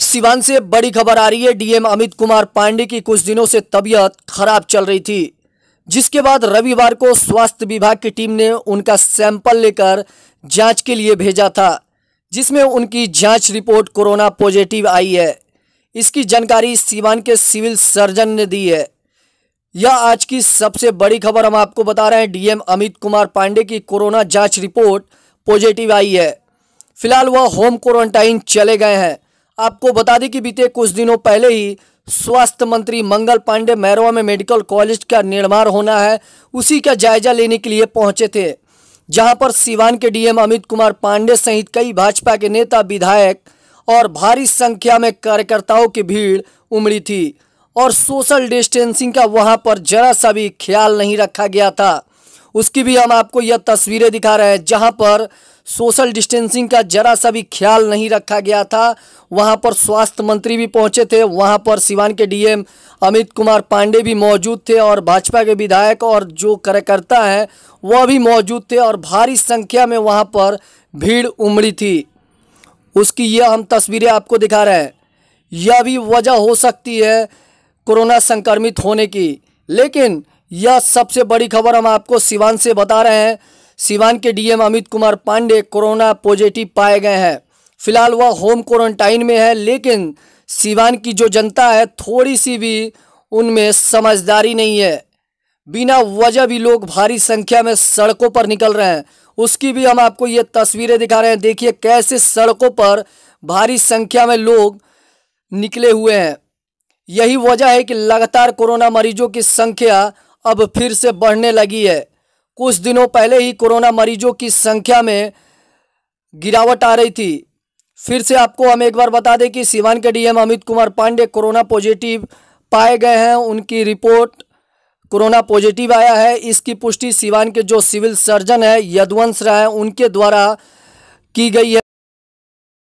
सिवान से बड़ी खबर आ रही है डीएम अमित कुमार पांडे की कुछ दिनों से तबीयत खराब चल रही थी जिसके बाद रविवार को स्वास्थ्य विभाग की टीम ने उनका सैंपल लेकर जांच के लिए भेजा था जिसमें उनकी जांच रिपोर्ट कोरोना पॉजिटिव आई है इसकी जानकारी सिवान के सिविल सर्जन ने दी है यह आज की सबसे बड़ी खबर हम आपको बता रहे हैं डीएम अमित कुमार पांडे की कोरोना जांच रिपोर्ट पॉजिटिव आई है फिलहाल वह होम क्वारंटाइन चले गए हैं आपको बता दें कि बीते कुछ दिनों पहले ही स्वास्थ्य मंत्री मंगल पांडे मैरवा में मेडिकल कॉलेज का निर्माण होना है उसी का जायजा लेने के लिए पहुंचे थे जहां पर सिवान के डीएम अमित कुमार पांडे सहित कई भाजपा के नेता विधायक और भारी संख्या में कार्यकर्ताओं की भीड़ उमड़ी थी और सोशल डिस्टेंसिंग का वहां पर जरा सा भी ख्याल नहीं रखा गया था उसकी भी हम आपको यह तस्वीरें दिखा रहे हैं जहां पर सोशल डिस्टेंसिंग का जरा सा भी ख्याल नहीं रखा गया था वहां पर स्वास्थ्य मंत्री भी पहुंचे थे वहां पर सिवान के डीएम अमित कुमार पांडे भी मौजूद थे और भाजपा के विधायक और जो कार्यकर्ता हैं वह भी मौजूद थे और भारी संख्या में वहां पर भीड़ उमड़ी थी उसकी यह हम तस्वीरें आपको दिखा रहे हैं यह भी वजह हो सकती है कोरोना संक्रमित होने की लेकिन यह सबसे बड़ी खबर हम आपको सिवान से बता रहे हैं सिवान के DM Amit Kumar Pandey corona positive पाए गए हैं फिलहाल वह होम क्वारंटाइन में है लेकिन सिवान की जो जनता है थोड़ी सी भी उनमें समझदारी नहीं है बिना वजह भी लोग भारी संख्या में सड़कों पर निकल रहे हैं उसकी भी हम आपको ये तस्वीरें दिखा रहे हैं देखिए कैसे सड़कों पर भारी संख्या में लोग निकले हुए हैं यही वजह है कि लगातार कोरोना मरीजों की संख्या अब फिर से बढ़ने लगी है कुछ दिनों पहले ही कोरोना मरीजों की संख्या में गिरावट आ रही थी फिर से आपको हम एक बार बता दें कि सिवान के DM Amit Kumar Pandey corona positive पाए गए हैं उनकी रिपोर्ट कोरोना पॉजिटिव आया है इसकी पुष्टि सिवान के जो सिविल सर्जन है यदवंश राय उनके द्वारा की गई है